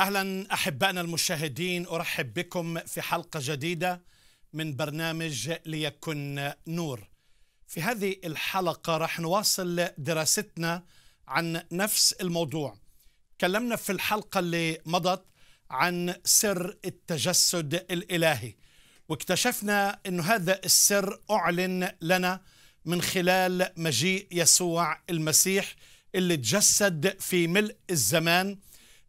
اهلا احبائنا المشاهدين ارحب بكم في حلقه جديده من برنامج ليكن نور. في هذه الحلقه راح نواصل دراستنا عن نفس الموضوع. تكلمنا في الحلقه اللي مضت عن سر التجسد الالهي واكتشفنا انه هذا السر اعلن لنا من خلال مجيء يسوع المسيح اللي تجسد في ملء الزمان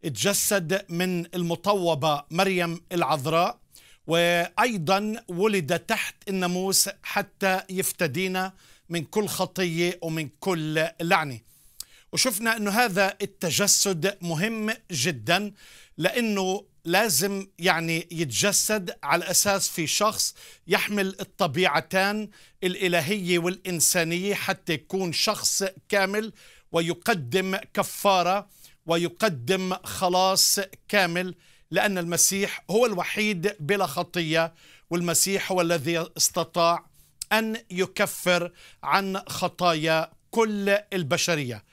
تجسد من المطوبة مريم العذراء وأيضا ولد تحت الناموس حتى يفتدينا من كل خطية ومن كل لعنة وشفنا أنه هذا التجسد مهم جدا لأنه لازم يعني يتجسد على أساس في شخص يحمل الطبيعتان الإلهية والإنسانية حتى يكون شخص كامل ويقدم كفارة ويقدم خلاص كامل لأن المسيح هو الوحيد بلا خطية والمسيح هو الذي استطاع أن يكفر عن خطايا كل البشرية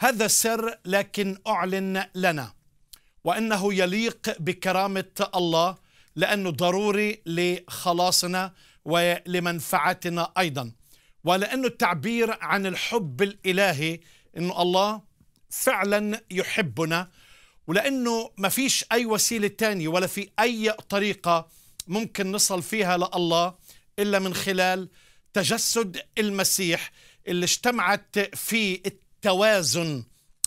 هذا سر لكن أعلن لنا وأنه يليق بكرامة الله لأنه ضروري لخلاصنا ولمنفعتنا أيضا ولأنه التعبير عن الحب الإلهي أن الله فعلا يحبنا ولأنه ما فيش أي وسيلة تانية ولا في أي طريقة ممكن نصل فيها لله إلا من خلال تجسد المسيح اللي اجتمعت في التوازن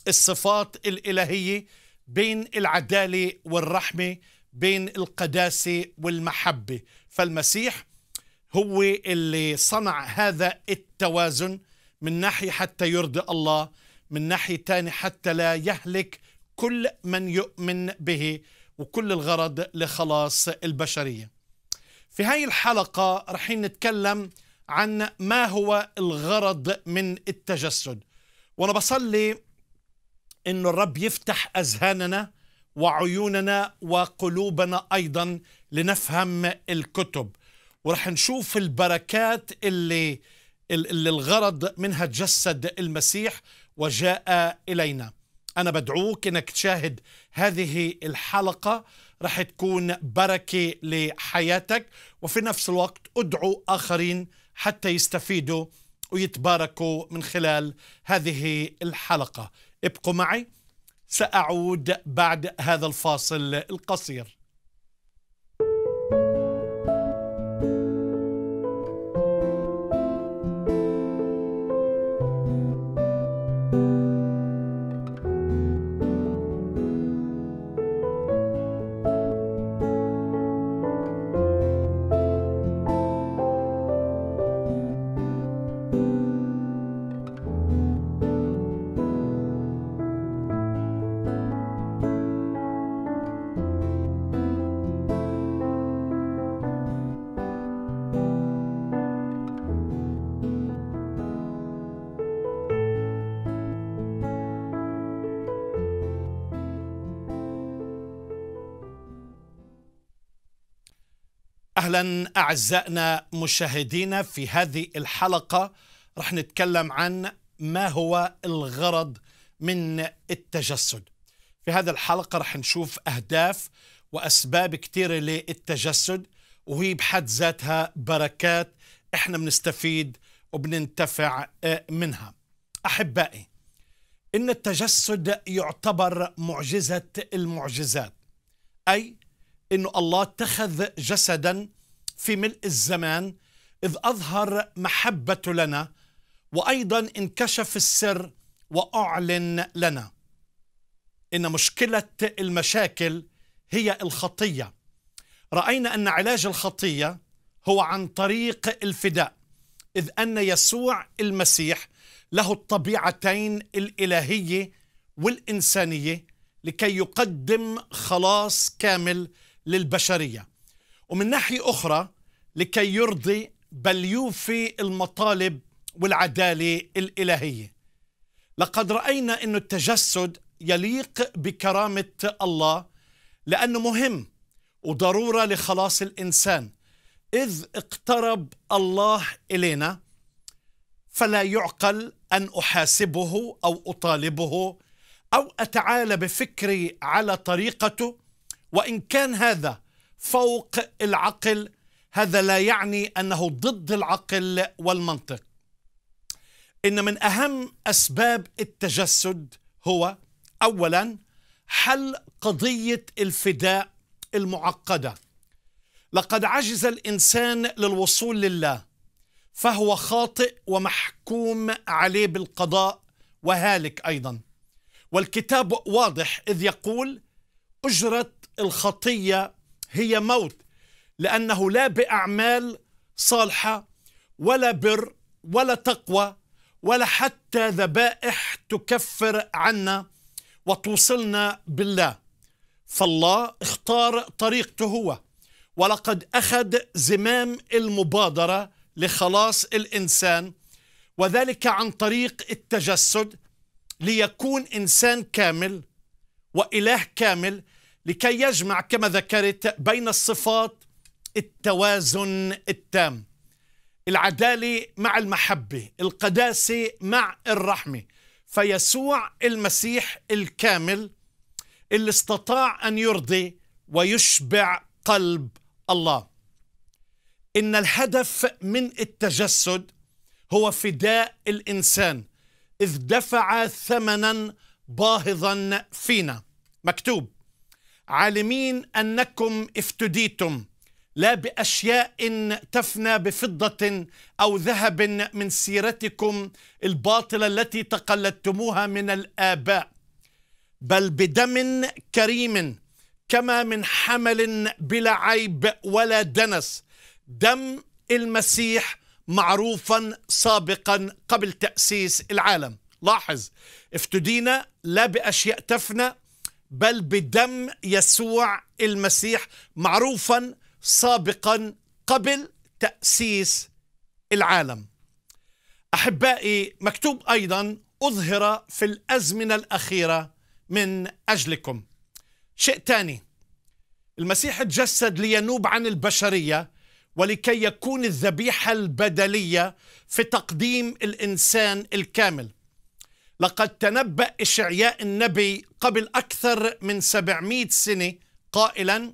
الصفات الإلهية بين العدالة والرحمة بين القداسة والمحبة فالمسيح هو اللي صنع هذا التوازن من ناحية حتى يرضي الله من ناحية تاني حتى لا يهلك كل من يؤمن به وكل الغرض لخلاص البشرية في هاي الحلقة رحين نتكلم عن ما هو الغرض من التجسد وأنا بصلي أن الرب يفتح أذهاننا وعيوننا وقلوبنا أيضا لنفهم الكتب ورح نشوف البركات اللي, اللي الغرض منها تجسد المسيح وجاء إلينا أنا بدعوك أنك تشاهد هذه الحلقة رح تكون بركة لحياتك وفي نفس الوقت ادعو آخرين حتى يستفيدوا ويتباركوا من خلال هذه الحلقة ابقوا معي سأعود بعد هذا الفاصل القصير اهلا اعزائنا مشاهدينا في هذه الحلقه رح نتكلم عن ما هو الغرض من التجسد في هذه الحلقه رح نشوف اهداف واسباب كثيره للتجسد وهي بحد ذاتها بركات احنا بنستفيد وبننتفع آه، منها احبائي ان التجسد يعتبر معجزه المعجزات اي انه الله اتخذ جسدا في ملء الزمان إذ أظهر محبته لنا وأيضا انكشف السر وأعلن لنا إن مشكلة المشاكل هي الخطية رأينا أن علاج الخطية هو عن طريق الفداء إذ أن يسوع المسيح له الطبيعتين الإلهية والإنسانية لكي يقدم خلاص كامل للبشرية ومن ناحية أخرى لكي يرضي بل يوفي المطالب والعدالة الإلهية لقد رأينا أن التجسد يليق بكرامة الله لأنه مهم وضرورة لخلاص الإنسان إذ اقترب الله إلينا فلا يعقل أن أحاسبه أو أطالبه أو أتعالى بفكري على طريقته وإن كان هذا فوق العقل هذا لا يعني انه ضد العقل والمنطق ان من اهم اسباب التجسد هو اولا حل قضيه الفداء المعقده لقد عجز الانسان للوصول لله فهو خاطئ ومحكوم عليه بالقضاء وهالك ايضا والكتاب واضح اذ يقول اجره الخطيه هي موت لأنه لا بأعمال صالحة ولا بر ولا تقوى ولا حتى ذبائح تكفر عنا وتوصلنا بالله فالله اختار طريقته هو ولقد أخذ زمام المبادرة لخلاص الإنسان وذلك عن طريق التجسد ليكون إنسان كامل وإله كامل لكي يجمع كما ذكرت بين الصفات التوازن التام العداله مع المحبه القداسه مع الرحمه فيسوع المسيح الكامل اللي استطاع ان يرضي ويشبع قلب الله ان الهدف من التجسد هو فداء الانسان اذ دفع ثمنا باهظا فينا مكتوب عالمين انكم افتديتم لا باشياء تفنى بفضه او ذهب من سيرتكم الباطله التي تقلدتموها من الاباء بل بدم كريم كما من حمل بلا عيب ولا دنس دم المسيح معروفا سابقا قبل تاسيس العالم لاحظ افتدينا لا باشياء تفنى بل بدم يسوع المسيح معروفا سابقا قبل تأسيس العالم أحبائي مكتوب أيضا أظهر في الأزمنة الأخيرة من أجلكم شيء ثاني المسيح تجسد لينوب عن البشرية ولكي يكون الذبيحة البدلية في تقديم الإنسان الكامل لقد تنبأ إشعياء النبي قبل أكثر من سبعمائة سنة قائلا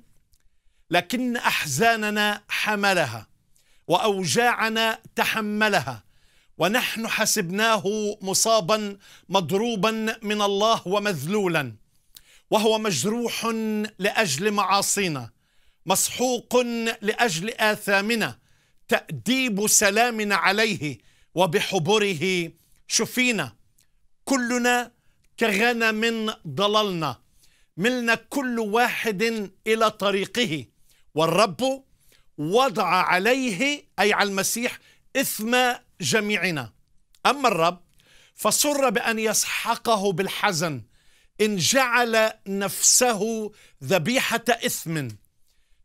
لكن أحزاننا حملها وأوجاعنا تحملها ونحن حسبناه مصابا مضروبا من الله ومذلولا وهو مجروح لأجل معاصينا مسحوق لأجل آثامنا تأديب سلامنا عليه وبحبره شفينا كلنا كغنم ضللنا ملنا كل واحد إلى طريقه والرب وضع عليه أي على المسيح إثم جميعنا أما الرب فسر بأن يسحقه بالحزن إن جعل نفسه ذبيحة إثم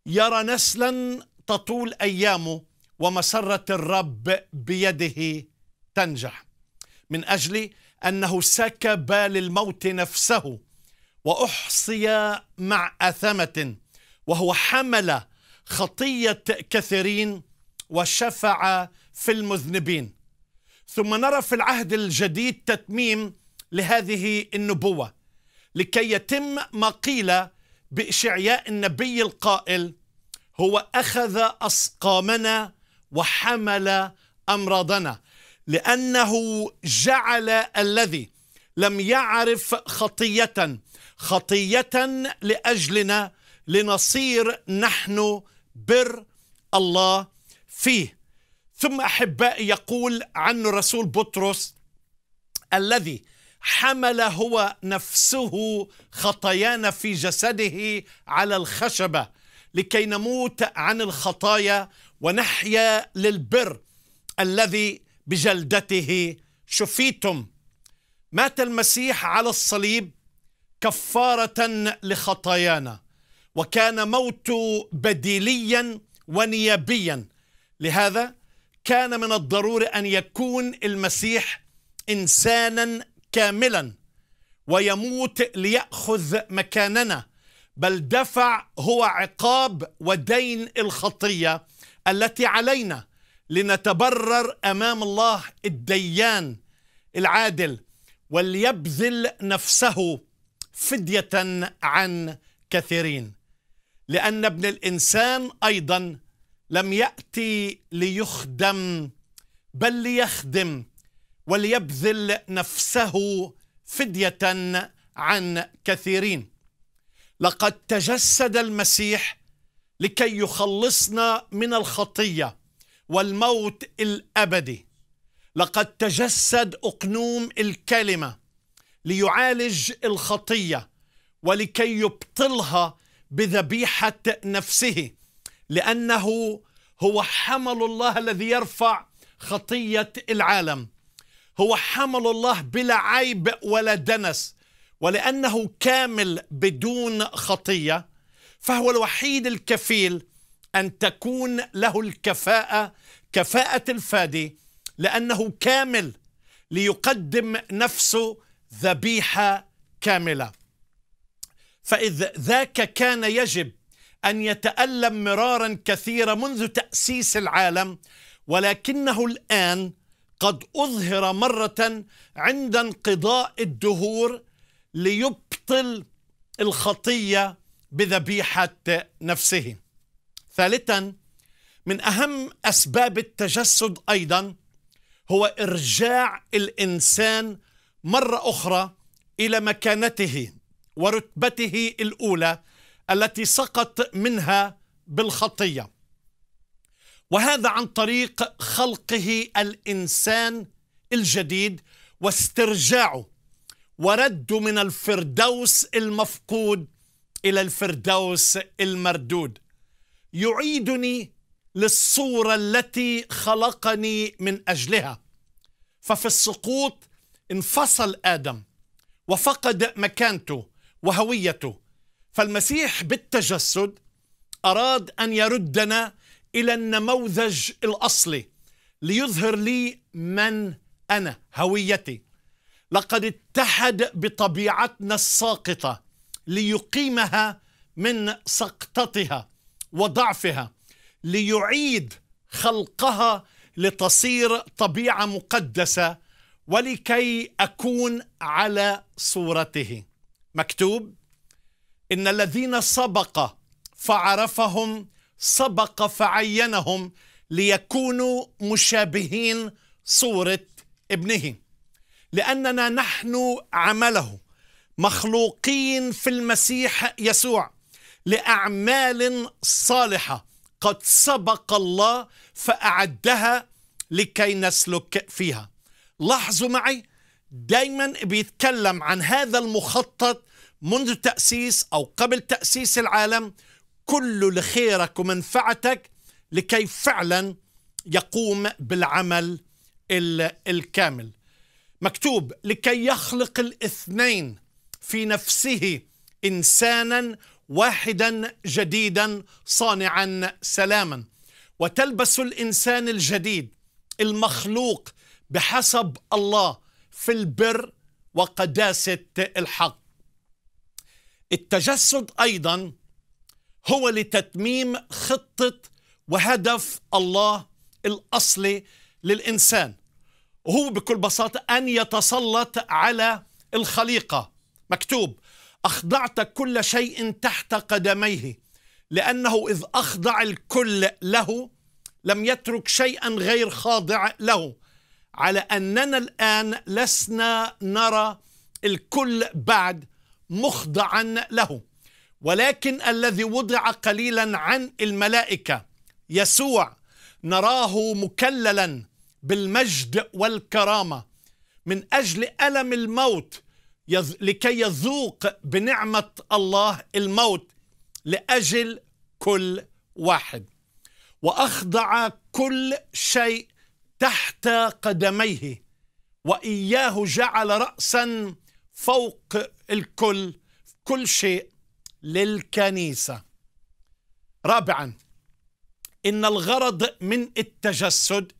يرى نسلا تطول أيامه ومسرة الرب بيده تنجح من أجل أنه سكب للموت نفسه وأحصي مع أثمة وهو حمل خطية كثيرين وشفع في المذنبين ثم نرى في العهد الجديد تتميم لهذه النبوة لكي يتم ما قيل بإشعياء النبي القائل هو أخذ أسقامنا وحمل أمراضنا لأنه جعل الذي لم يعرف خطية خطية لأجلنا لنصير نحن بر الله فيه ثم أحبائي يقول عنه رسول بطرس الذي حمل هو نفسه خطايانا في جسده على الخشبة لكي نموت عن الخطايا ونحيا للبر الذي بجلدته شفيتم مات المسيح على الصليب كفاره لخطايانا وكان موته بديليا ونيابيا لهذا كان من الضروري ان يكون المسيح انسانا كاملا ويموت لياخذ مكاننا بل دفع هو عقاب ودين الخطيه التي علينا لنتبرر امام الله الديان العادل وليبذل نفسه فديه عن كثيرين لان ابن الانسان ايضا لم ياتي ليخدم بل ليخدم وليبذل نفسه فديه عن كثيرين لقد تجسد المسيح لكي يخلصنا من الخطيه والموت الابدي لقد تجسد اقنوم الكلمه ليعالج الخطيه ولكي يبطلها بذبيحه نفسه لانه هو حمل الله الذي يرفع خطيه العالم هو حمل الله بلا عيب ولا دنس ولانه كامل بدون خطيه فهو الوحيد الكفيل أن تكون له الكفاءة كفاءة الفادي لأنه كامل ليقدم نفسه ذبيحة كاملة فإذ ذاك كان يجب أن يتألم مرارا كثيرا منذ تأسيس العالم ولكنه الآن قد أظهر مرة عند انقضاء الدهور ليبطل الخطية بذبيحة نفسه ثالثا من أهم أسباب التجسد أيضا هو إرجاع الإنسان مرة أخرى إلى مكانته ورتبته الأولى التي سقط منها بالخطية وهذا عن طريق خلقه الإنسان الجديد واسترجاعه ورده من الفردوس المفقود إلى الفردوس المردود يعيدني للصورة التي خلقني من أجلها ففي السقوط انفصل آدم وفقد مكانته وهويته فالمسيح بالتجسد أراد أن يردنا إلى النموذج الأصلي ليظهر لي من أنا هويتي لقد اتحد بطبيعتنا الساقطة ليقيمها من سقطتها وضعفها ليعيد خلقها لتصير طبيعه مقدسه ولكي اكون على صورته مكتوب ان الذين سبق فعرفهم سبق فعينهم ليكونوا مشابهين صوره ابنه لاننا نحن عمله مخلوقين في المسيح يسوع لأعمال صالحة قد سبق الله فأعدها لكي نسلك فيها لاحظوا معي دايما بيتكلم عن هذا المخطط منذ تأسيس أو قبل تأسيس العالم كله لخيرك ومنفعتك لكي فعلا يقوم بالعمل الكامل مكتوب لكي يخلق الاثنين في نفسه إنسانا واحدا جديدا صانعا سلاما وتلبس الانسان الجديد المخلوق بحسب الله في البر وقداسه الحق التجسد ايضا هو لتتميم خطه وهدف الله الاصلي للانسان وهو بكل بساطه ان يتسلط على الخليقه مكتوب أخضعت كل شيء تحت قدميه لأنه إذ أخضع الكل له لم يترك شيئا غير خاضع له على أننا الآن لسنا نرى الكل بعد مخضعا له ولكن الذي وضع قليلا عن الملائكة يسوع نراه مكللا بالمجد والكرامة من أجل ألم الموت يز... لكي يذوق بنعمة الله الموت لأجل كل واحد وأخضع كل شيء تحت قدميه وإياه جعل رأسا فوق الكل كل شيء للكنيسة رابعا إن الغرض من التجسد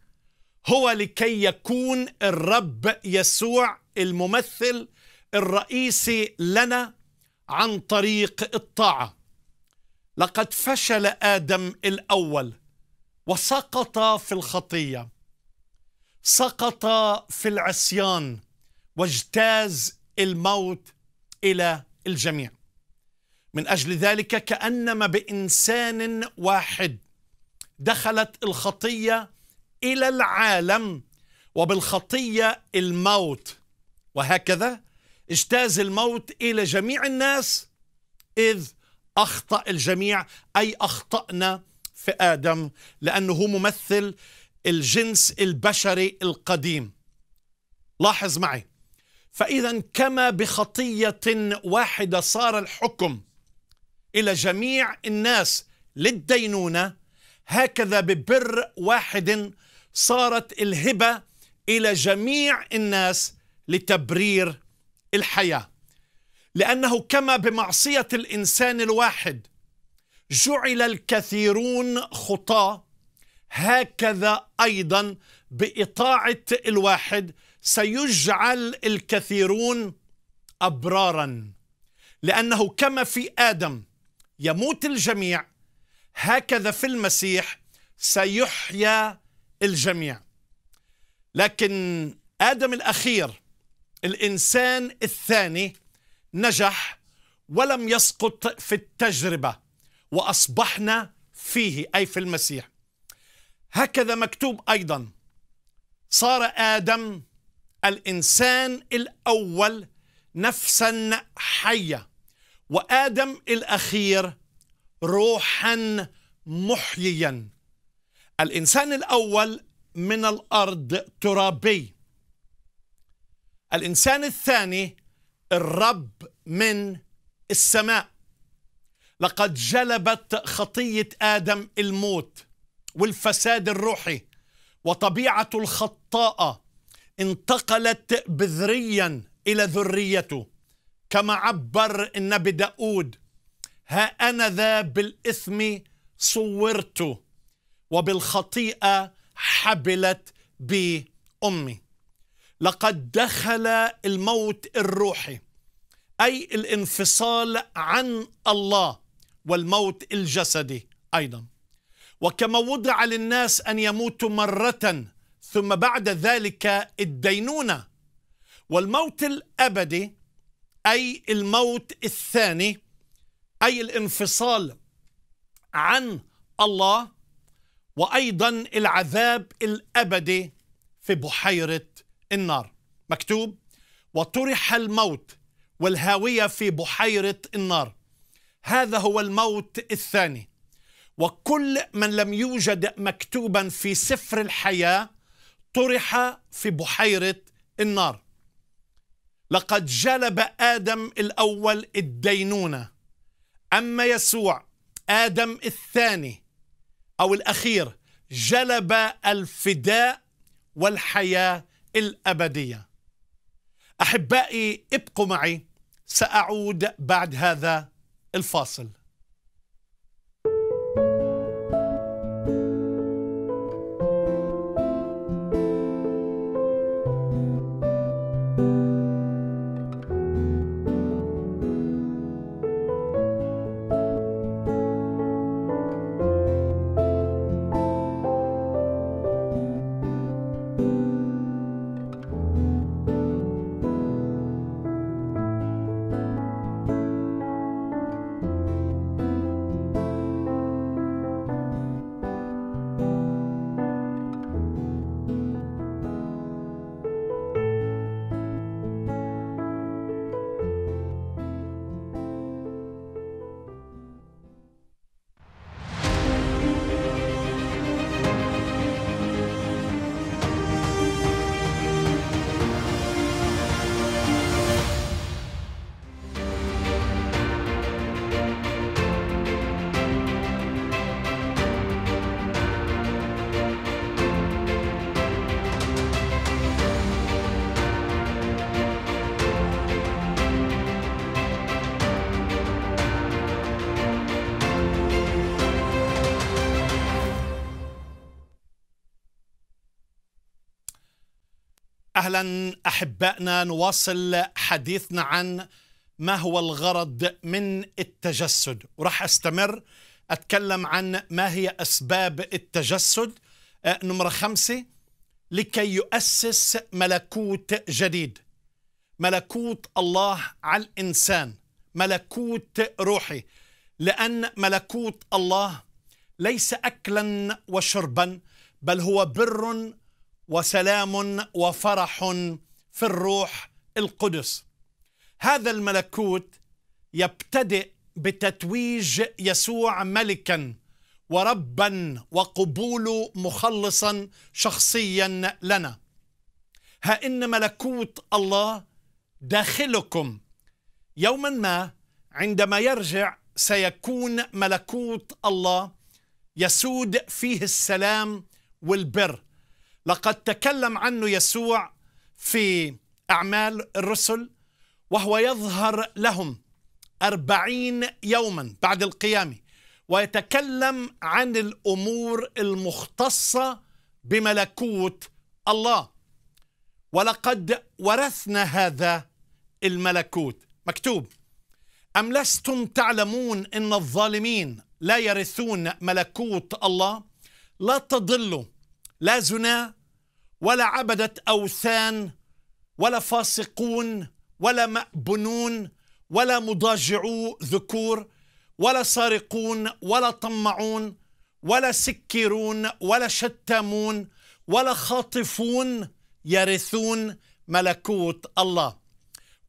هو لكي يكون الرب يسوع الممثل الرئيسي لنا عن طريق الطاعه لقد فشل ادم الاول وسقط في الخطيه سقط في العصيان واجتاز الموت الى الجميع من اجل ذلك كانما بانسان واحد دخلت الخطيه الى العالم وبالخطيه الموت وهكذا اجتاز الموت إلى جميع الناس إذ أخطأ الجميع أي أخطأنا في آدم لأنه هو ممثل الجنس البشري القديم لاحظ معي فإذا كما بخطية واحدة صار الحكم إلى جميع الناس للدينونة هكذا ببر واحد صارت الهبة إلى جميع الناس لتبرير الحياة لأنه كما بمعصية الإنسان الواحد جعل الكثيرون خطاة هكذا أيضا بإطاعة الواحد سيجعل الكثيرون أبرارا لأنه كما في آدم يموت الجميع هكذا في المسيح سيحيا الجميع لكن آدم الأخير الانسان الثاني نجح ولم يسقط في التجربه واصبحنا فيه اي في المسيح هكذا مكتوب ايضا صار ادم الانسان الاول نفسا حيه وادم الاخير روحا محييا الانسان الاول من الارض ترابي الإنسان الثاني الرب من السماء لقد جلبت خطية آدم الموت والفساد الروحي وطبيعة الخطاءة انتقلت بذريا إلى ذريته كما عبر النبي داود ها أنا ذا بالإثم صورت وبالخطيئة حبلت بي أمي لقد دخل الموت الروحي أي الانفصال عن الله والموت الجسدي أيضا وكما وضع للناس أن يموتوا مرة ثم بعد ذلك الدينونة والموت الأبدي أي الموت الثاني أي الانفصال عن الله وأيضا العذاب الأبدي في بحيرة النار مكتوب وطرح الموت والهاوية في بحيرة النار هذا هو الموت الثاني وكل من لم يوجد مكتوبا في سفر الحياة طرح في بحيرة النار لقد جلب آدم الأول الدينونة أما يسوع آدم الثاني أو الأخير جلب الفداء والحياة الأبدية أحبائي ابقوا معي سأعود بعد هذا الفاصل اهلا احبائنا نواصل حديثنا عن ما هو الغرض من التجسد وراح استمر اتكلم عن ما هي اسباب التجسد آه نمرة خمسة لكي يؤسس ملكوت جديد ملكوت الله على الانسان ملكوت روحي لان ملكوت الله ليس اكلا وشربا بل هو بر وسلام وفرح في الروح القدس هذا الملكوت يبتدئ بتتويج يسوع ملكا وربا وقبول مخلصا شخصيا لنا ها ان ملكوت الله داخلكم يوما ما عندما يرجع سيكون ملكوت الله يسود فيه السلام والبر لقد تكلم عنه يسوع في أعمال الرسل وهو يظهر لهم أربعين يوما بعد القيامة ويتكلم عن الأمور المختصة بملكوت الله ولقد ورثنا هذا الملكوت مكتوب أم لستم تعلمون أن الظالمين لا يرثون ملكوت الله لا تضلوا لا زنا ولا عبدة أوثان ولا فاسقون ولا مأبنون ولا مضاجعو ذكور ولا سارقون ولا طمعون ولا سكرون ولا شتامون ولا خاطفون يرثون ملكوت الله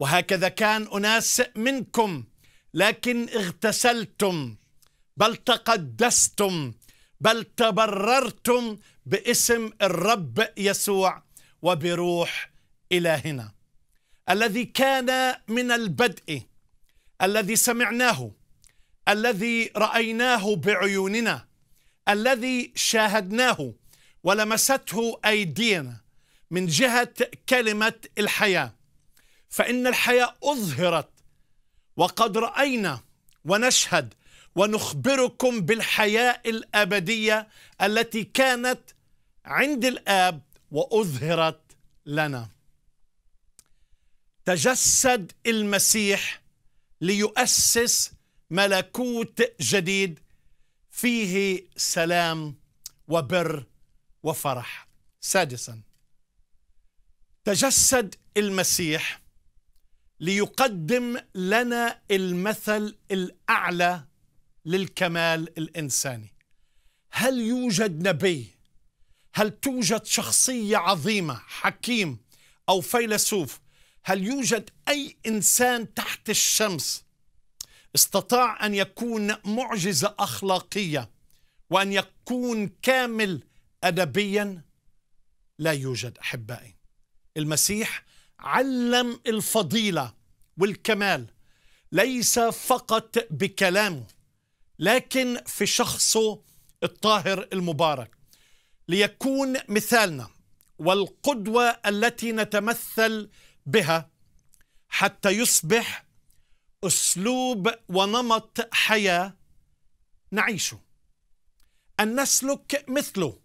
وهكذا كان أناس منكم لكن اغتسلتم بل تقدستم بل تبررتم باسم الرب يسوع وبروح إلهنا الذي كان من البدء الذي سمعناه الذي رأيناه بعيوننا الذي شاهدناه ولمسته أيدينا من جهة كلمة الحياة فإن الحياة أظهرت وقد رأينا ونشهد ونخبركم بالحياة الأبدية التي كانت عند الآب وأظهرت لنا تجسد المسيح ليؤسس ملكوت جديد فيه سلام وبر وفرح سادسا تجسد المسيح ليقدم لنا المثل الاعلى للكمال الانساني هل يوجد نبي هل توجد شخصيه عظيمه حكيم او فيلسوف هل يوجد اي انسان تحت الشمس استطاع ان يكون معجزه اخلاقيه وان يكون كامل ادبيا لا يوجد احبائي المسيح علم الفضيله والكمال ليس فقط بكلامه لكن في شخصه الطاهر المبارك ليكون مثالنا والقدوة التي نتمثل بها حتى يصبح أسلوب ونمط حياة نعيشه أن نسلك مثله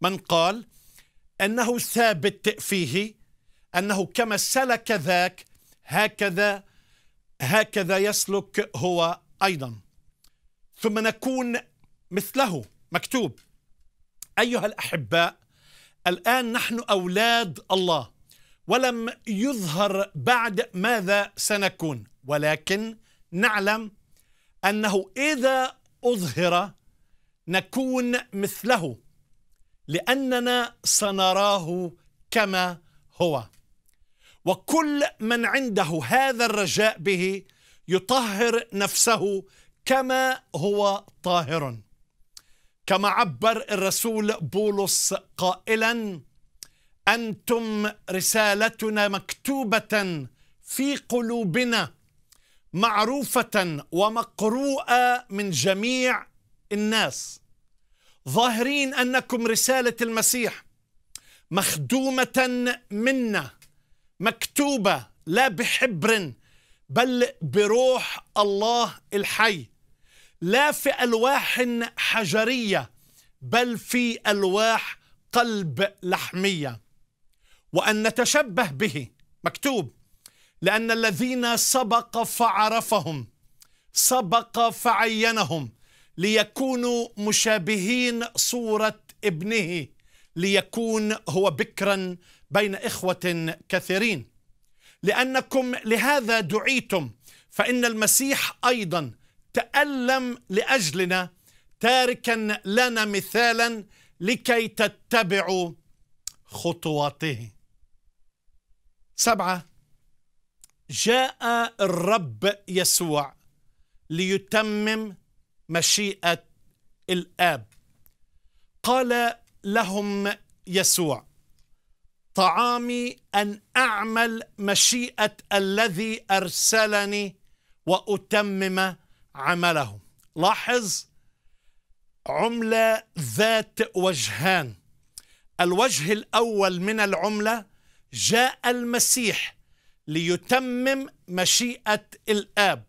من قال أنه ثابت فيه أنه كما سلك ذاك هكذا هكذا يسلك هو أيضا ثم نكون مثله مكتوب ايها الاحباء الان نحن اولاد الله ولم يظهر بعد ماذا سنكون ولكن نعلم انه اذا اظهر نكون مثله لاننا سنراه كما هو وكل من عنده هذا الرجاء به يطهر نفسه كما هو طاهر كما عبر الرسول بولس قائلا انتم رسالتنا مكتوبه في قلوبنا معروفه ومقروءه من جميع الناس ظاهرين انكم رساله المسيح مخدومه منا مكتوبه لا بحبر بل بروح الله الحي لا في ألواح حجرية بل في ألواح قلب لحمية وأن نتشبه به مكتوب لأن الذين سبق فعرفهم سبق فعينهم ليكونوا مشابهين صورة ابنه ليكون هو بكرا بين إخوة كثيرين لأنكم لهذا دعيتم فإن المسيح أيضا تألم لأجلنا تاركا لنا مثالا لكي تتبعوا خطواته سبعة جاء الرب يسوع ليتمم مشيئة الآب قال لهم يسوع طعامي أن أعمل مشيئة الذي أرسلني وأتمم عمله لاحظ عملة ذات وجهان الوجه الأول من العملة جاء المسيح ليتمم مشيئة الآب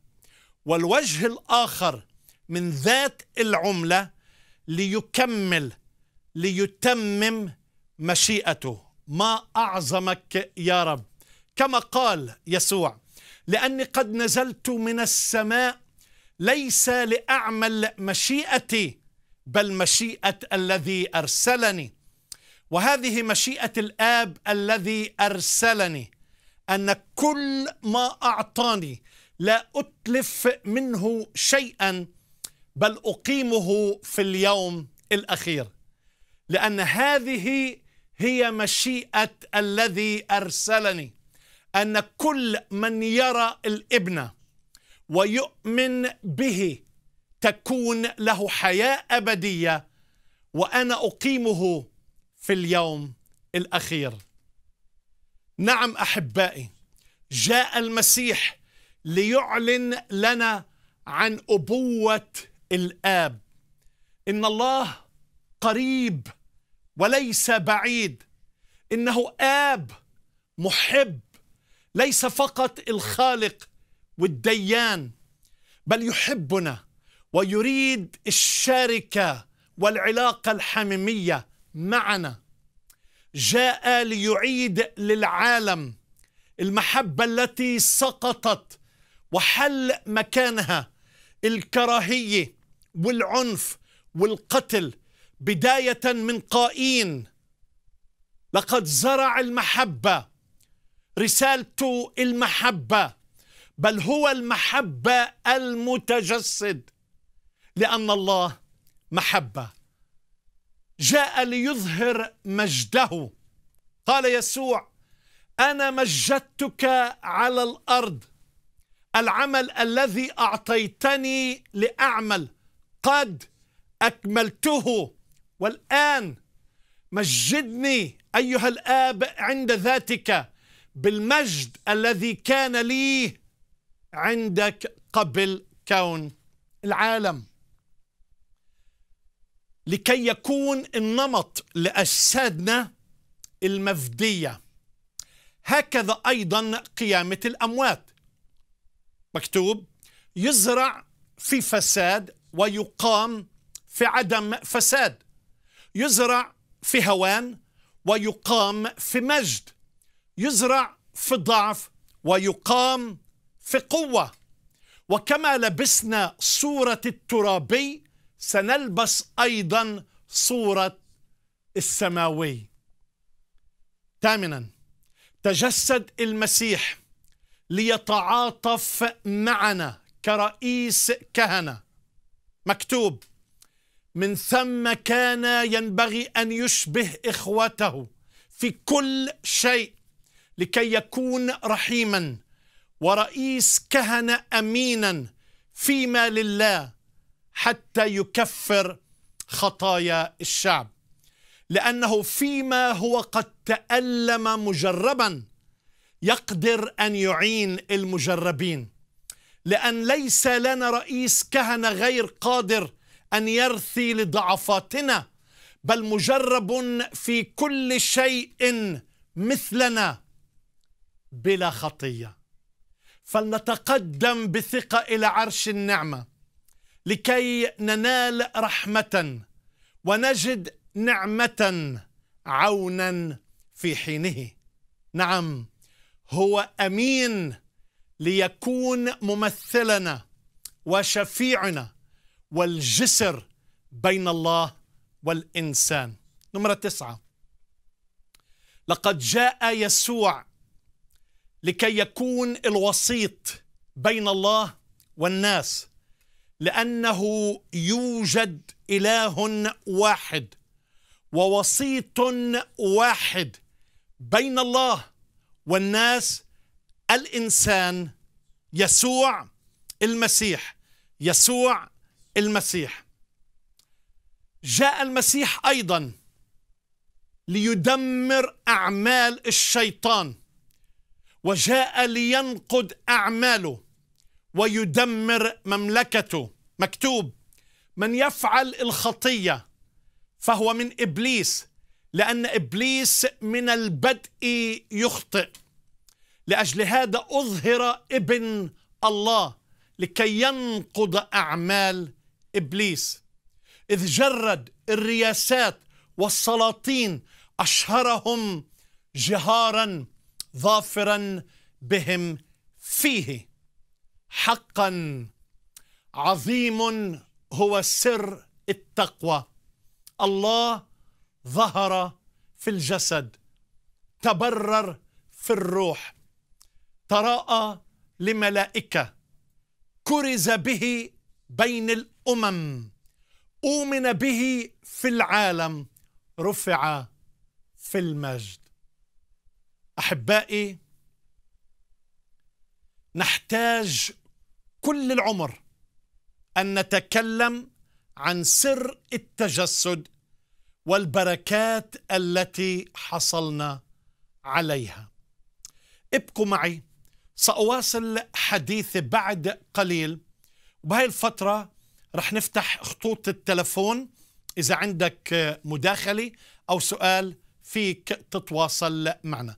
والوجه الآخر من ذات العملة ليكمل ليتمم مشيئته ما أعظمك يا رب كما قال يسوع لأني قد نزلت من السماء ليس لأعمل مشيئتي بل مشيئة الذي أرسلني وهذه مشيئة الآب الذي أرسلني أن كل ما أعطاني لا أتلف منه شيئا بل أقيمه في اليوم الأخير لأن هذه هي مشيئة الذي أرسلني أن كل من يرى الابنه ويؤمن به تكون له حياه ابديه وانا اقيمه في اليوم الاخير نعم احبائي جاء المسيح ليعلن لنا عن ابوه الاب ان الله قريب وليس بعيد انه اب محب ليس فقط الخالق والديان بل يحبنا ويريد الشاركه والعلاقه الحميميه معنا جاء ليعيد للعالم المحبه التي سقطت وحل مكانها الكراهيه والعنف والقتل بدايه من قائين لقد زرع المحبه رسالته المحبه بل هو المحبه المتجسد لان الله محبه جاء ليظهر مجده قال يسوع انا مجدتك على الارض العمل الذي اعطيتني لاعمل قد اكملته والان مجدني ايها الاب عند ذاتك بالمجد الذي كان لي عندك قبل كون العالم لكي يكون النمط لأجسادنا المفدية هكذا أيضا قيامة الأموات مكتوب يزرع في فساد ويقام في عدم فساد يزرع في هوان ويقام في مجد يزرع في ضعف ويقام في قوة وكما لبسنا صورة الترابي سنلبس أيضا صورة السماوي ثامنا تجسد المسيح ليتعاطف معنا كرئيس كهنة مكتوب من ثم كان ينبغي أن يشبه إخوته في كل شيء لكي يكون رحيما ورئيس كهنة أمينا فيما لله حتى يكفر خطايا الشعب لأنه فيما هو قد تألم مجربا يقدر أن يعين المجربين لأن ليس لنا رئيس كهنة غير قادر أن يرثي لضعفاتنا بل مجرب في كل شيء مثلنا بلا خطيه فلنتقدم بثقة إلى عرش النعمة لكي ننال رحمة ونجد نعمة عونا في حينه نعم هو أمين ليكون ممثلنا وشفيعنا والجسر بين الله والإنسان نمرة تسعة لقد جاء يسوع لكي يكون الوسيط بين الله والناس لانه يوجد اله واحد ووسيط واحد بين الله والناس الانسان يسوع المسيح يسوع المسيح جاء المسيح ايضا ليدمر اعمال الشيطان وجاء لينقد أعماله ويدمر مملكته مكتوب من يفعل الخطية فهو من إبليس لأن إبليس من البدء يخطئ لأجل هذا أظهر ابن الله لكي ينقض أعمال إبليس إذ جرد الرياسات والسلاطين أشهرهم جهارا ظافرا بهم فيه حقا عظيم هو سر التقوى الله ظهر في الجسد تبرر في الروح تراءى لملائكه كرز به بين الامم اومن به في العالم رفع في المجد احبائي نحتاج كل العمر ان نتكلم عن سر التجسد والبركات التي حصلنا عليها ابقوا معي ساواصل حديثي بعد قليل وبهي الفتره رح نفتح خطوط التلفون اذا عندك مداخله او سؤال فيك تتواصل معنا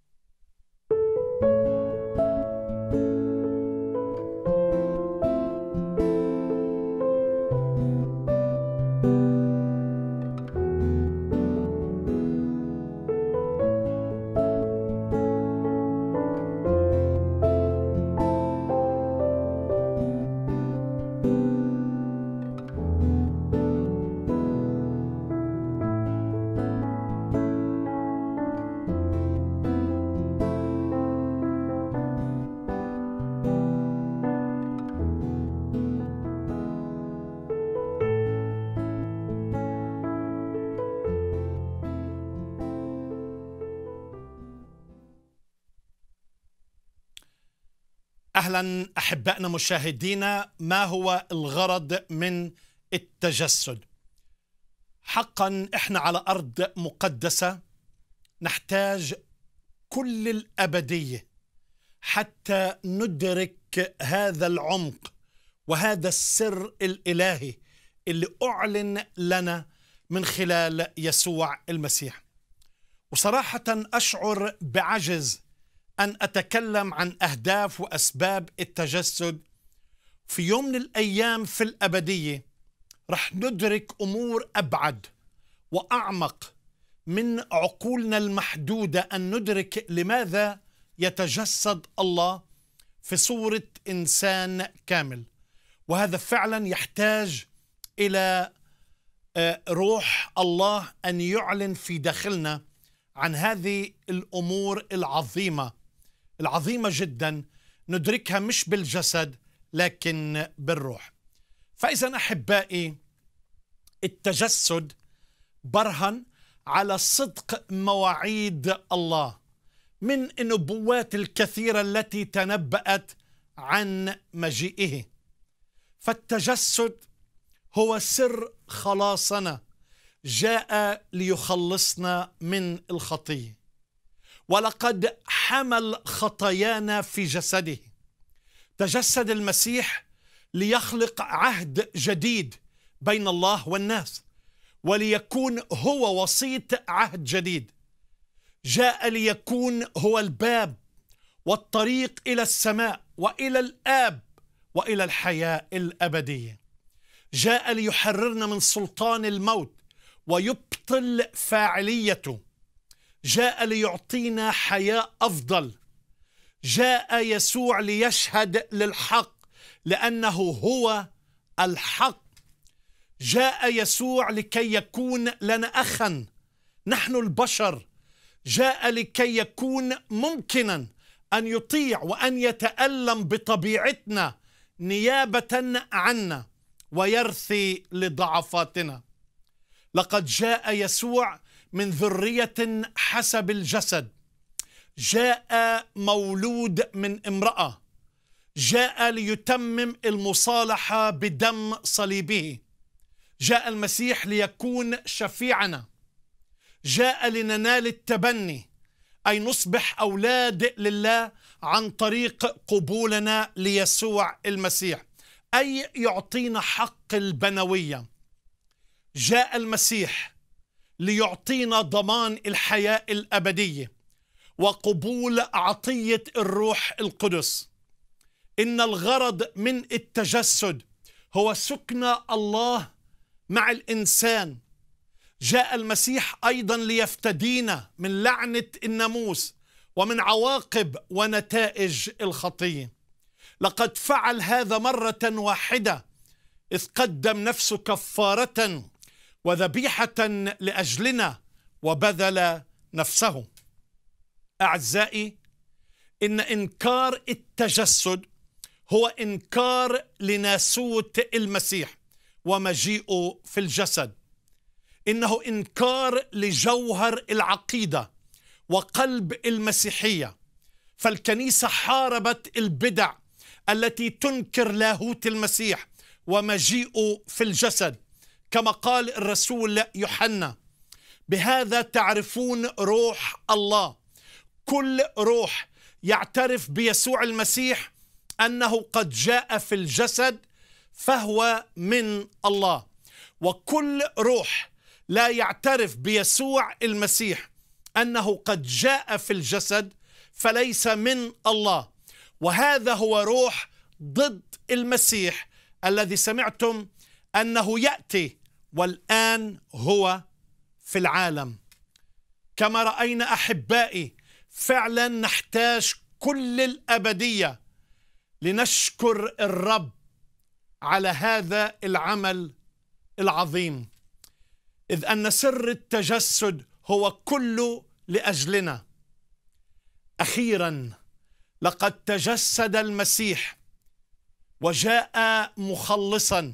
اهلا احبائنا مشاهدينا ما هو الغرض من التجسد حقا احنا على ارض مقدسه نحتاج كل الابديه حتى ندرك هذا العمق وهذا السر الالهي اللي اعلن لنا من خلال يسوع المسيح وصراحه اشعر بعجز أن أتكلم عن أهداف وأسباب التجسد في يوم من الأيام في الأبدية رح ندرك أمور أبعد وأعمق من عقولنا المحدودة أن ندرك لماذا يتجسد الله في صورة إنسان كامل وهذا فعلا يحتاج إلى آه، روح الله أن يعلن في داخلنا عن هذه الأمور العظيمة العظيمة جدا ندركها مش بالجسد لكن بالروح فإذا أحبائي التجسد برهن على صدق مواعيد الله من النبوات الكثيرة التي تنبأت عن مجيئه فالتجسد هو سر خلاصنا جاء ليخلصنا من الخطيه ولقد حمل خطايانا في جسده تجسد المسيح ليخلق عهد جديد بين الله والناس وليكون هو وسيط عهد جديد جاء ليكون هو الباب والطريق الى السماء والى الاب والى الحياه الابديه جاء ليحررنا من سلطان الموت ويبطل فاعليته جاء ليعطينا حياه افضل جاء يسوع ليشهد للحق لانه هو الحق جاء يسوع لكي يكون لنا اخا نحن البشر جاء لكي يكون ممكنا ان يطيع وان يتالم بطبيعتنا نيابه عنا ويرثي لضعفاتنا لقد جاء يسوع من ذرية حسب الجسد جاء مولود من امرأة جاء ليتمم المصالحة بدم صليبه جاء المسيح ليكون شفيعنا جاء لننال التبني أي نصبح أولاد لله عن طريق قبولنا ليسوع المسيح أي يعطينا حق البنوية جاء المسيح ليعطينا ضمان الحياة الأبدية وقبول عطية الروح القدس إن الغرض من التجسد هو سكن الله مع الإنسان جاء المسيح أيضا ليفتدينا من لعنة الناموس ومن عواقب ونتائج الخطية لقد فعل هذا مرة واحدة إذ قدم نفسه كفارة وذبيحة لأجلنا وبذل نفسه أعزائي إن إنكار التجسد هو إنكار لناسوت المسيح ومجيئه في الجسد إنه إنكار لجوهر العقيدة وقلب المسيحية فالكنيسة حاربت البدع التي تنكر لاهوت المسيح ومجيئه في الجسد كما قال الرسول يوحنا بهذا تعرفون روح الله كل روح يعترف بيسوع المسيح انه قد جاء في الجسد فهو من الله وكل روح لا يعترف بيسوع المسيح انه قد جاء في الجسد فليس من الله وهذا هو روح ضد المسيح الذي سمعتم انه ياتي والآن هو في العالم كما رأينا أحبائي فعلا نحتاج كل الأبدية لنشكر الرب على هذا العمل العظيم إذ أن سر التجسد هو كله لأجلنا أخيرا لقد تجسد المسيح وجاء مخلصا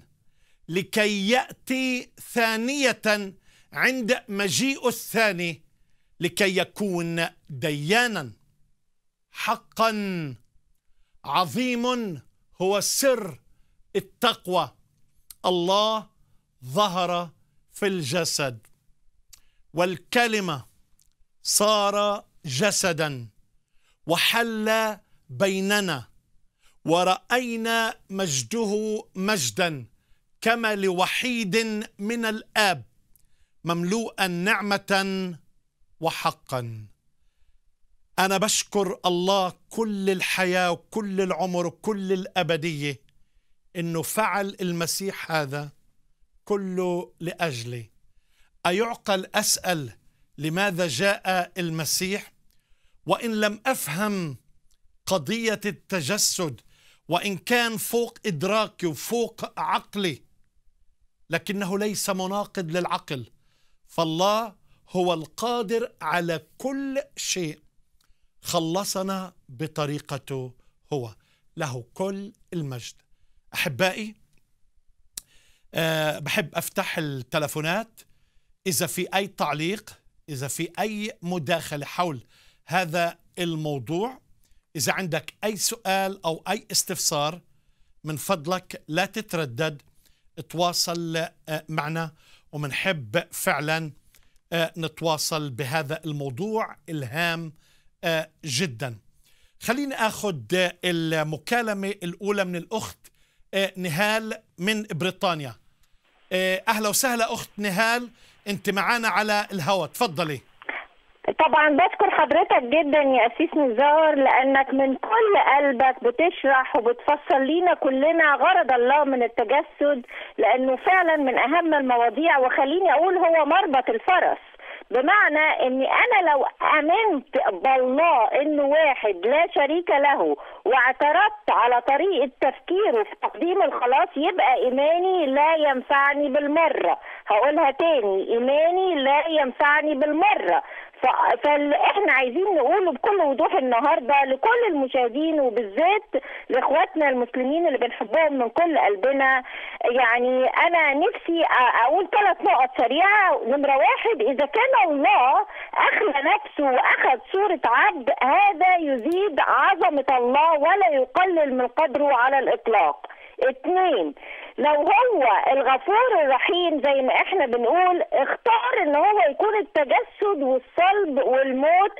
لكي يأتي ثانية عند مجيء الثاني لكي يكون ديانا حقا عظيم هو سر التقوى الله ظهر في الجسد والكلمه صار جسدا وحل بيننا وراينا مجده مجدا كما لوحيد من الاب مملوءا نعمه وحقا انا بشكر الله كل الحياه وكل العمر وكل الابديه انه فعل المسيح هذا كله لاجلي ايعقل اسال لماذا جاء المسيح وان لم افهم قضيه التجسد وان كان فوق ادراكي وفوق عقلي لكنه ليس مناقض للعقل فالله هو القادر على كل شيء خلصنا بطريقته هو له كل المجد احبائي أه بحب افتح التلفونات اذا في اي تعليق اذا في اي مداخله حول هذا الموضوع اذا عندك اي سؤال او اي استفسار من فضلك لا تتردد تواصل آه، معنا ومنحب فعلا آه، نتواصل بهذا الموضوع الهام آه، جدا خليني أخذ المكالمة الأولى من الأخت نهال من بريطانيا أهلا وسهلا أخت نهال أنت معنا على الهواء تفضلي طبعا بشكر حضرتك جدا يا اسيس نزار لانك من كل قلبك بتشرح وبتفصل لينا كلنا غرض الله من التجسد لانه فعلا من اهم المواضيع وخليني اقول هو مربط الفرس بمعنى اني انا لو امنت بالله انه واحد لا شريك له واعترضت على طريقه تفكيره في تقديم الخلاص يبقى ايماني لا ينفعني بالمره هقولها تاني ايماني لا ينفعني بالمره فاحنا عايزين نقوله بكل وضوح النهارده لكل المشاهدين وبالذات لاخواتنا المسلمين اللي بنحبهم من كل قلبنا يعني انا نفسي اقول ثلاث نقط سريعه نمره واحد اذا كان الله اخلى نفسه واخذ صوره عبد هذا يزيد عظمه الله ولا يقلل من قدره على الاطلاق اتنين لو هو الغفور الرحيم زي ما احنا بنقول اختار ان هو يكون التجسد والصلب والموت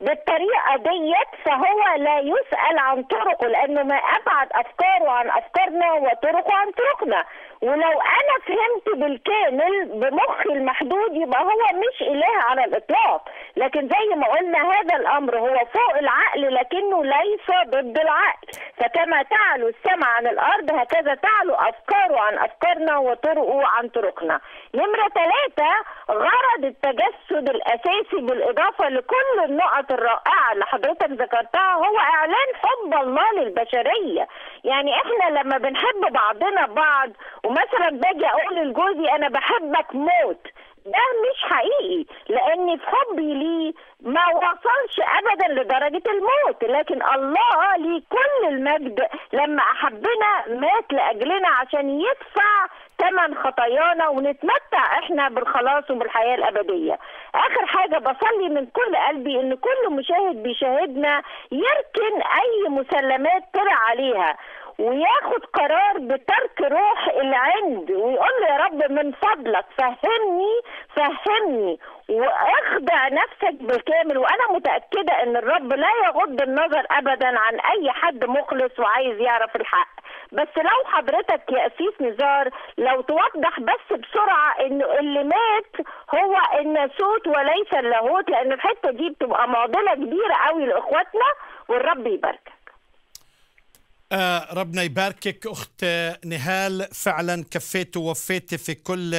بالطريقه ديت فهو لا يسال عن طرقه لانه ما ابعد افكاره عن افكارنا وطرقه عن طرقنا ولو انا فهمت بالكامل بمخي المحدود يبقى هو مش اله على الاطلاق لكن زي ما قلنا هذا الامر هو فوق العقل لكنه ليس ضد العقل فكما تعلو السماء عن الارض هكذا تعلو افكاره عن افكارنا وطرقه عن طرقنا نمره ثلاثه غرض التجسد الاساسي بالاضافه لكل النقط الرائعه اللي حضرتك ذكرتها هو اعلان حب الله للبشريه يعني احنا لما بنحب بعضنا بعض ومثلا باجي اقول لجوزي انا بحبك موت ده مش حقيقي لان حبي ليه ما وصلش ابدا لدرجه الموت لكن الله ليه كل المجد لما احبنا مات لاجلنا عشان يدفع ثمن خطايانا ونتمتع احنا بالخلاص وبالحياه الابديه. اخر حاجه بصلي من كل قلبي ان كل مشاهد بيشاهدنا يركن اي مسلمات طلع عليها وياخد قرار بترك روح العند ويقول له يا رب من فضلك فهمني فهمني واخدع نفسك بالكامل وانا متاكده ان الرب لا يغض النظر ابدا عن اي حد مخلص وعايز يعرف الحق بس لو حضرتك يا اسيس نزار لو توضح بس بسرعه ان اللي مات هو الناسوت وليس اللاهوت لان الحته دي بتبقى معضله كبيره قوي لاخواتنا والرب يباركك آه، ربنا يباركك أخت نهال فعلا كفيت ووفيتي في كل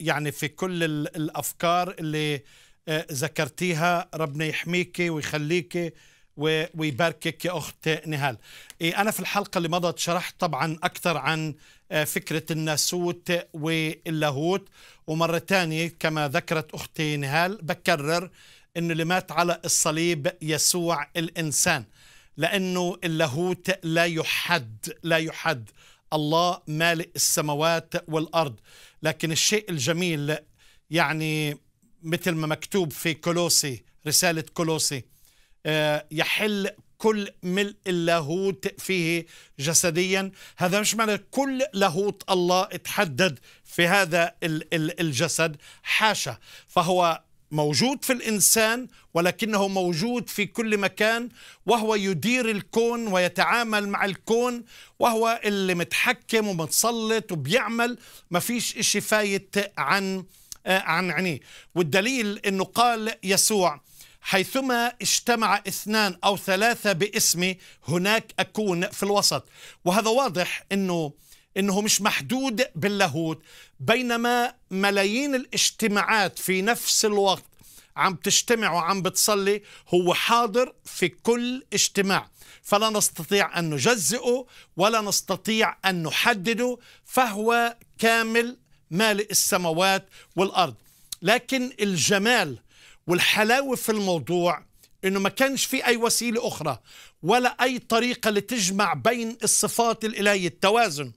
يعني في كل الأفكار اللي آه، ذكرتيها ربنا يحميك ويخليك ويباركك يا أخت نهال إيه، أنا في الحلقة اللي مضت شرحت طبعا أكثر عن آه، فكرة الناسوت واللاهوت ومرة تانية كما ذكرت أختي نهال بكرر أنه اللي مات على الصليب يسوع الإنسان لأنه اللاهوت لا يحد لا يحد الله مالئ السماوات والأرض لكن الشيء الجميل يعني مثل ما مكتوب في كولوسي رسالة كولوسي آه، يحل كل ملء اللاهوت فيه جسديا هذا مش معنى كل لاهوت الله اتحدد في هذا الجسد حاشا فهو موجود في الانسان ولكنه موجود في كل مكان وهو يدير الكون ويتعامل مع الكون وهو اللي متحكم ومتسلط وبيعمل ما فيش اشي فايت عن آه، عن عينيه والدليل انه قال يسوع حيثما اجتمع اثنان او ثلاثه باسمي هناك اكون في الوسط وهذا واضح انه انه مش محدود باللاهوت بينما ملايين الاجتماعات في نفس الوقت عم تجتمع وعم بتصلي هو حاضر في كل اجتماع فلا نستطيع ان نجزئه ولا نستطيع ان نحدده فهو كامل مالئ السماوات والارض لكن الجمال والحلاوه في الموضوع انه ما كانش في اي وسيله اخرى ولا اي طريقه لتجمع بين الصفات الالهيه التوازن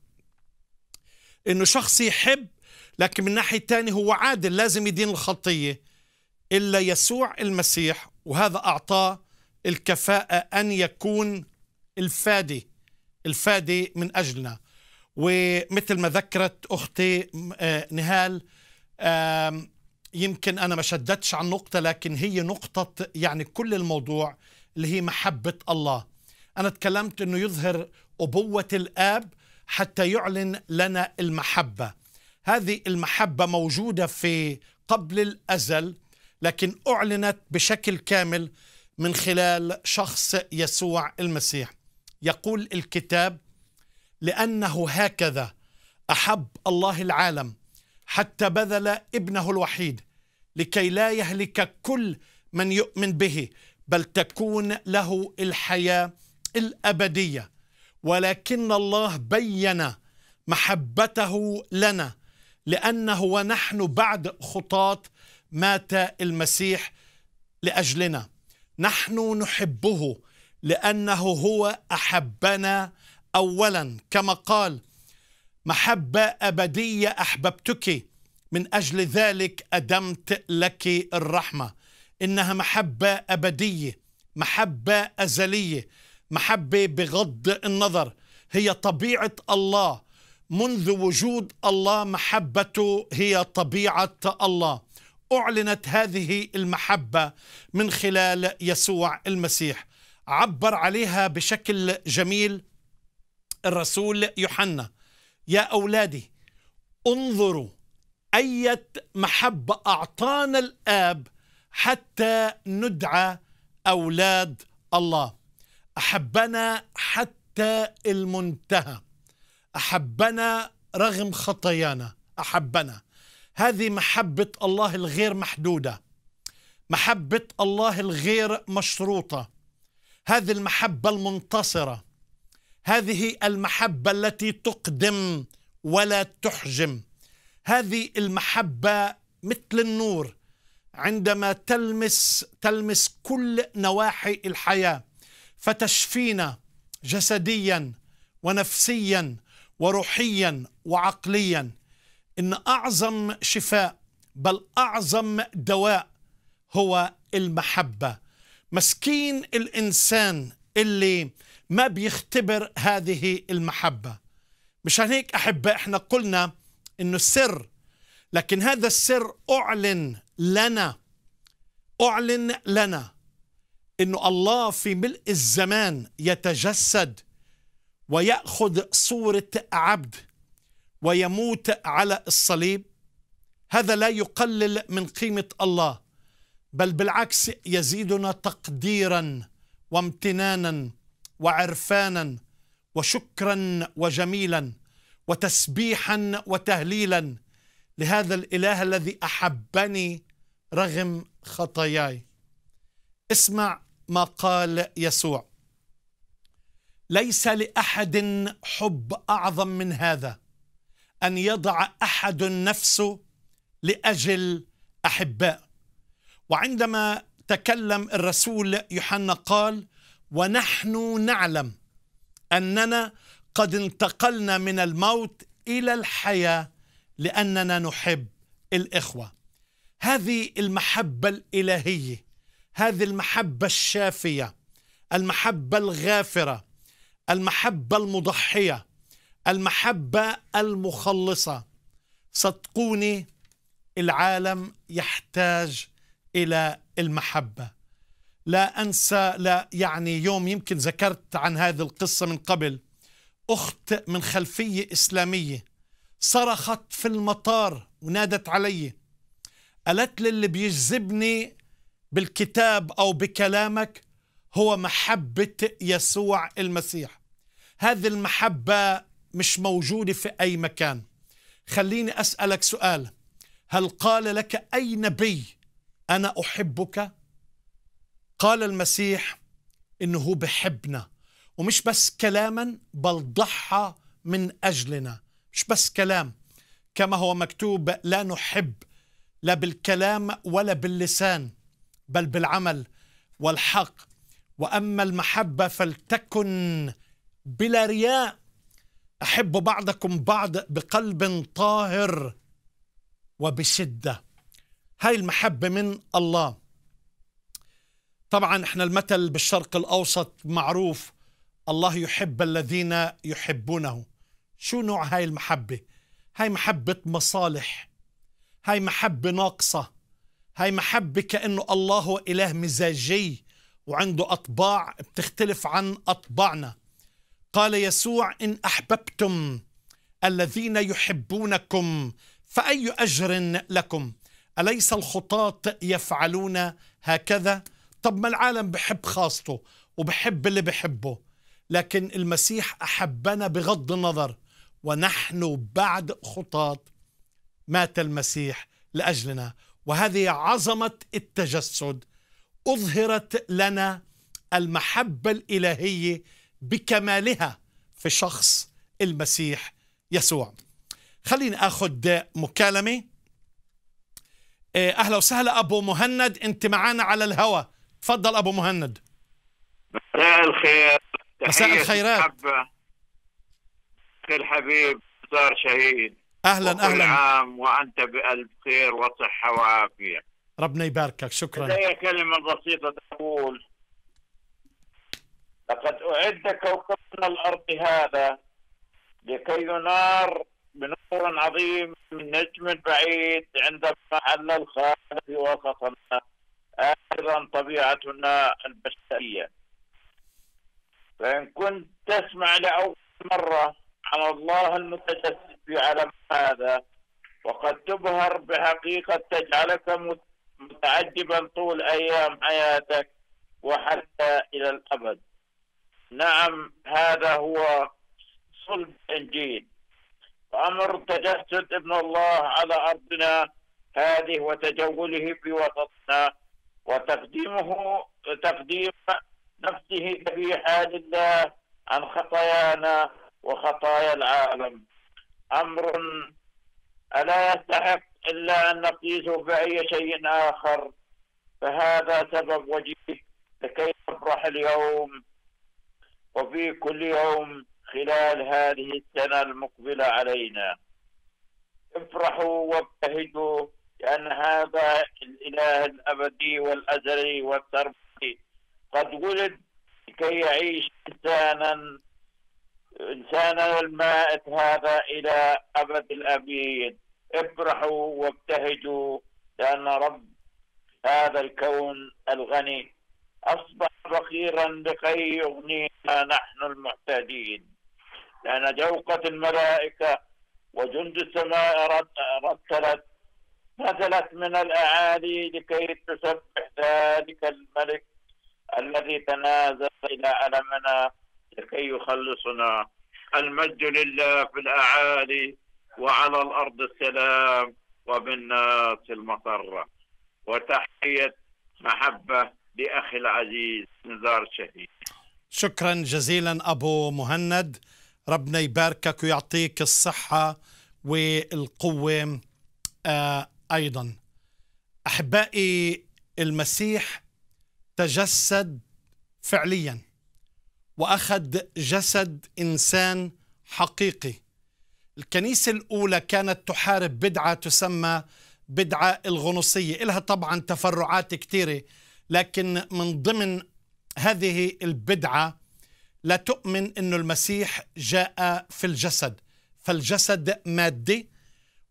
انه شخص يحب لكن من ناحية تانية هو عادل لازم يدين الخطية إلا يسوع المسيح وهذا أعطاه الكفاءة أن يكون الفادي الفادي من أجلنا ومثل ما ذكرت أختي آه، نهال يمكن أنا ما شددتش عن نقطة لكن هي نقطة يعني كل الموضوع اللي هي محبة الله أنا تكلمت أنه يظهر أبوة الآب حتى يعلن لنا المحبة هذه المحبة موجودة في قبل الأزل لكن أعلنت بشكل كامل من خلال شخص يسوع المسيح يقول الكتاب لأنه هكذا أحب الله العالم حتى بذل ابنه الوحيد لكي لا يهلك كل من يؤمن به بل تكون له الحياة الأبدية ولكن الله بين محبته لنا لأنه ونحن بعد خطاة مات المسيح لأجلنا نحن نحبه لأنه هو أحبنا أولا كما قال محبة أبدية أحببتك من أجل ذلك أدمت لك الرحمة إنها محبة أبدية محبة أزلية محبة بغض النظر هي طبيعة الله منذ وجود الله محبته هي طبيعة الله أعلنت هذه المحبة من خلال يسوع المسيح عبر عليها بشكل جميل الرسول يوحنا يا أولادي انظروا أية محبة أعطانا الآب حتى ندعى أولاد الله احبنا حتى المنتهى احبنا رغم خطايانا احبنا هذه محبه الله الغير محدوده محبه الله الغير مشروطه هذه المحبه المنتصره هذه المحبه التي تقدم ولا تحجم هذه المحبه مثل النور عندما تلمس تلمس كل نواحي الحياه فتشفينا جسديا ونفسيا وروحيا وعقليا ان اعظم شفاء بل اعظم دواء هو المحبه مسكين الانسان اللي ما بيختبر هذه المحبه مشان هيك أحبة احنا قلنا انه السر لكن هذا السر اعلن لنا اعلن لنا انه الله في ملء الزمان يتجسد وياخذ صوره عبد ويموت على الصليب هذا لا يقلل من قيمه الله بل بالعكس يزيدنا تقديرا وامتنانا وعرفانا وشكرا وجميلا وتسبيحا وتهليلا لهذا الاله الذي احبني رغم خطاياي اسمع ما قال يسوع ليس لاحد حب اعظم من هذا ان يضع احد نفسه لاجل احباء وعندما تكلم الرسول يوحنا قال ونحن نعلم اننا قد انتقلنا من الموت الى الحياه لاننا نحب الاخوه هذه المحبه الالهيه هذه المحبة الشافية المحبة الغافرة المحبة المضحية المحبة المخلصة صدقوني العالم يحتاج إلى المحبة لا أنسى لا يعني يوم يمكن ذكرت عن هذه القصة من قبل أخت من خلفية إسلامية صرخت في المطار ونادت علي قالت لي اللي بيجذبني بالكتاب او بكلامك هو محبه يسوع المسيح هذه المحبه مش موجوده في اي مكان خليني اسالك سؤال هل قال لك اي نبي انا احبك قال المسيح انه هو بحبنا ومش بس كلاما بل ضحى من اجلنا مش بس كلام كما هو مكتوب لا نحب لا بالكلام ولا باللسان بل بالعمل والحق واما المحبه فلتكن بلا رياء احب بعضكم بعض بقلب طاهر وبشده هاي المحبه من الله طبعا احنا المثل بالشرق الاوسط معروف الله يحب الذين يحبونه شو نوع هاي المحبه هاي محبه مصالح هاي محبه ناقصه هاي محبة كأنه الله هو إله مزاجي وعنده أطباع بتختلف عن أطباعنا قال يسوع إن أحببتم الذين يحبونكم فأي أجر لكم أليس الخطاة يفعلون هكذا طب ما العالم بحب خاصته وبحب اللي بحبه لكن المسيح أحبنا بغض النظر ونحن بعد خطاة مات المسيح لأجلنا وهذه عظمه التجسد اظهرت لنا المحبه الالهيه بكمالها في شخص المسيح يسوع خليني اخذ مكالمه آه، اهلا وسهلا ابو مهند انت معانا على الهوى تفضل ابو مهند مساء الخير مساء الخيرات الحبيب دار شهيد اهلا اهلا عام وانت بالف خير وصحه وعافيه ربنا يبارك لك شكرا لدي كلمه بسيطه تقول لقد اعد كوكبنا الارض هذا لكي ينار بنور عظيم من نجم بعيد عندما حل الخالق وسطنا ايضا طبيعتنا البشريه فان كنت تسمع لاول مره على الله المتجسد في علم هذا وقد تبهر بحقيقة تجعلك متعجبا طول أيام حياتك وحتى إلى الأبد نعم هذا هو صلب إنجيل وأمر تجسد ابن الله على أرضنا هذه وتجوله في وسطنا وتقديمه تقديم نفسه ذبيحة لله عن خطايانا وخطايا العالم أمر ألا يستحق إلا أن نقيسه بأي شيء آخر فهذا سبب وجيه لكي نفرح اليوم وفي كل يوم خلال هذه السنة المقبلة علينا افرحوا وابتهجوا لأن هذا الإله الأبدي والأزلي والتربوي قد ولد لكي يعيش إنسانا إنسان المائت هذا إلى أبد الأبيد افرحوا وابتهجوا لأن رب هذا الكون الغني أصبح فقيرا لكي يغنينا نحن المعتادين لأن جوقة الملائكة وجند السماء رتلت نزلت من الأعالي لكي تسبح ذلك الملك الذي تنازل إلى ألمنا لكي يخلصنا المجد لله في الأعالي وعلى الأرض السلام وبالناس المقره وتحية محبة لأخي العزيز نزار الشهيد شكرا جزيلا أبو مهند ربنا يباركك ويعطيك الصحة والقوة آه أيضا أحبائي المسيح تجسد فعلياً واخذ جسد انسان حقيقي الكنيسه الاولى كانت تحارب بدعه تسمى بدعه الغنوصيه الها طبعا تفرعات كثيره لكن من ضمن هذه البدعه لا تؤمن أن المسيح جاء في الجسد فالجسد مادي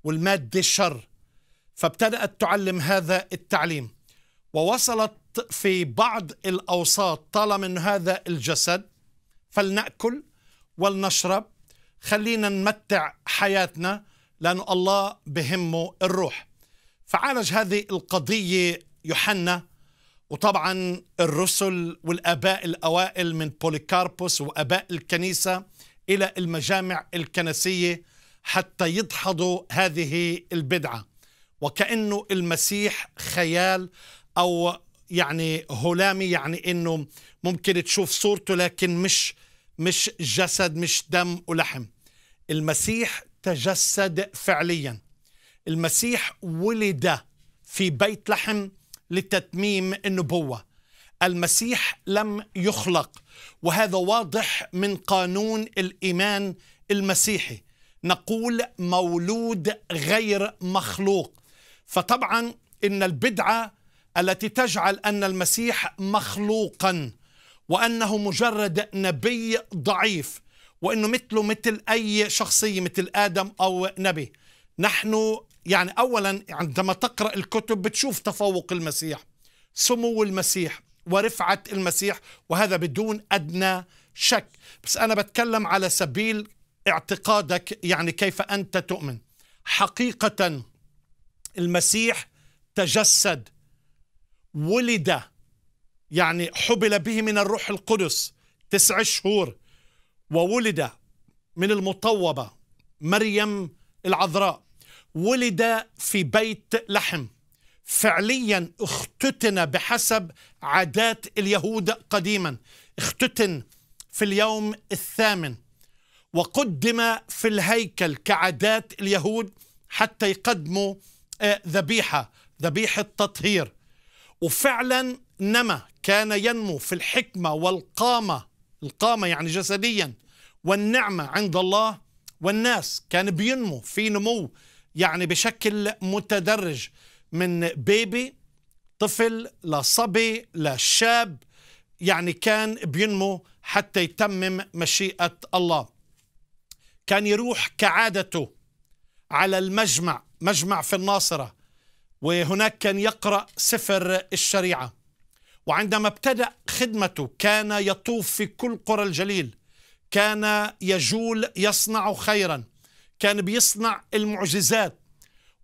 والماده شر فابتدأت تعلم هذا التعليم ووصلت في بعض الأوساط طالما أن هذا الجسد فلنأكل ولنشرب خلينا نمتع حياتنا لأن الله بهمه الروح فعالج هذه القضية يوحنا وطبعا الرسل والآباء الأوائل من بوليكاربوس وآباء الكنيسة إلى المجامع الكنسية حتى يدحضوا هذه البدعة وكأنه المسيح خيال أو يعني هلامي يعني أنه ممكن تشوف صورته لكن مش مش جسد مش دم ولحم المسيح تجسد فعليا المسيح ولد في بيت لحم لتتميم النبوه المسيح لم يخلق وهذا واضح من قانون الايمان المسيحي نقول مولود غير مخلوق فطبعا ان البدعه التي تجعل ان المسيح مخلوقا وأنه مجرد نبي ضعيف وأنه مثله مثل أي شخصية مثل آدم أو نبي نحن يعني أولا عندما تقرأ الكتب بتشوف تفوق المسيح سمو المسيح ورفعة المسيح وهذا بدون أدنى شك بس أنا بتكلم على سبيل اعتقادك يعني كيف أنت تؤمن حقيقة المسيح تجسد ولد يعني حبل به من الروح القدس تسع شهور وولد من المطوبة مريم العذراء ولد في بيت لحم فعليا اختتن بحسب عادات اليهود قديما اختتن في اليوم الثامن وقدم في الهيكل كعادات اليهود حتى يقدموا آه، ذبيحة ذبيحة تطهير وفعلا نما كان ينمو في الحكمة والقامة القامة يعني جسديا والنعمة عند الله والناس كان بينمو في نمو يعني بشكل متدرج من بيبي طفل لصبي لشاب يعني كان بينمو حتى يتمم مشيئة الله كان يروح كعادته على المجمع مجمع في الناصرة وهناك كان يقرأ سفر الشريعة وعندما ابتدأ خدمته كان يطوف في كل قرى الجليل كان يجول يصنع خيرا كان بيصنع المعجزات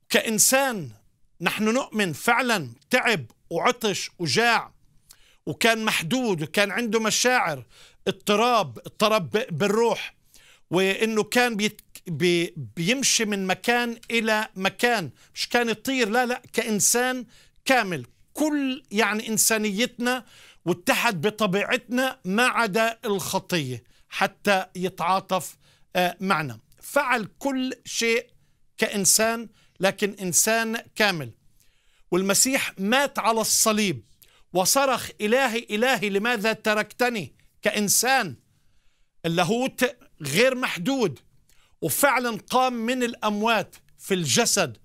كإنسان نحن نؤمن فعلا تعب وعطش وجاع وكان محدود وكان عنده مشاعر اضطراب اضطراب بالروح وانه كان بيت بي بيمشي من مكان الى مكان مش كان يطير لا لا كانسان كامل كل يعني إنسانيتنا واتحد بطبيعتنا ما عدا الخطية حتى يتعاطف آه، معنا فعل كل شيء كإنسان لكن إنسان كامل والمسيح مات على الصليب وصرخ إلهي إلهي لماذا تركتني كإنسان اللاهوت غير محدود وفعلا قام من الأموات في الجسد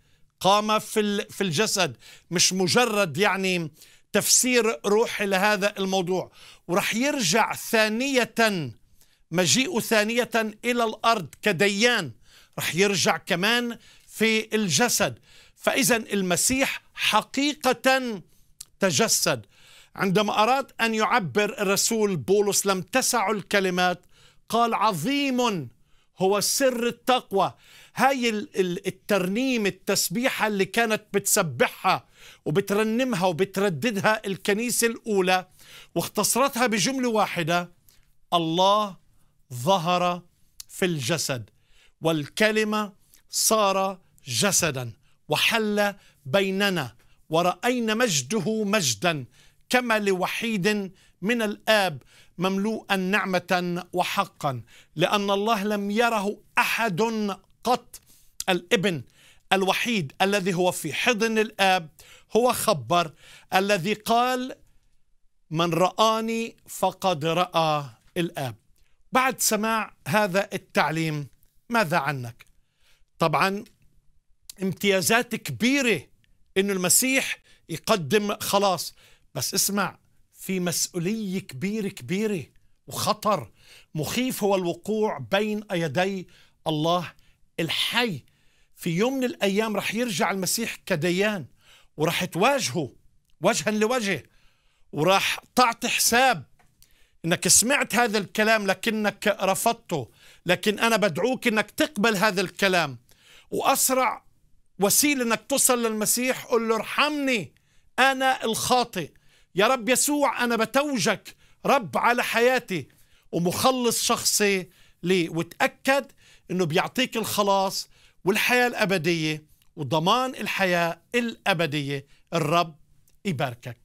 قام في في الجسد مش مجرد يعني تفسير روحي لهذا الموضوع ورح يرجع ثانية مجيئه ثانية إلى الأرض كديان رح يرجع كمان في الجسد فإذا المسيح حقيقة تجسد عندما أراد أن يعبر الرسول بولس لم تسع الكلمات قال عظيم هو سر التقوى هاي الترنيم التسبيحة اللي كانت بتسبحها وبترنمها وبترددها الكنيسة الأولى واختصرتها بجملة واحدة الله ظهر في الجسد والكلمة صار جسدا وحل بيننا ورأينا مجده مجدا كما لوحيد من الآب مملوءا نعمة وحقا لأن الله لم يره أحد قط الابن الوحيد الذي هو في حضن الآب هو خبر الذي قال من رآني فقد رأى الآب بعد سماع هذا التعليم ماذا عنك؟ طبعا امتيازات كبيرة انه المسيح يقدم خلاص بس اسمع في مسؤولية كبيرة كبيرة وخطر مخيف هو الوقوع بين يدي الله الحي في يوم من الأيام رح يرجع المسيح كديان ورح تواجهه وجها لوجه وراح تعطي حساب انك سمعت هذا الكلام لكنك رفضته لكن انا بدعوك انك تقبل هذا الكلام واسرع وسيله انك تصل للمسيح قل له ارحمني انا الخاطئ يا رب يسوع أنا بتوجك رب على حياتي ومخلص شخصي لي وتأكد أنه بيعطيك الخلاص والحياة الأبدية وضمان الحياة الأبدية الرب يباركك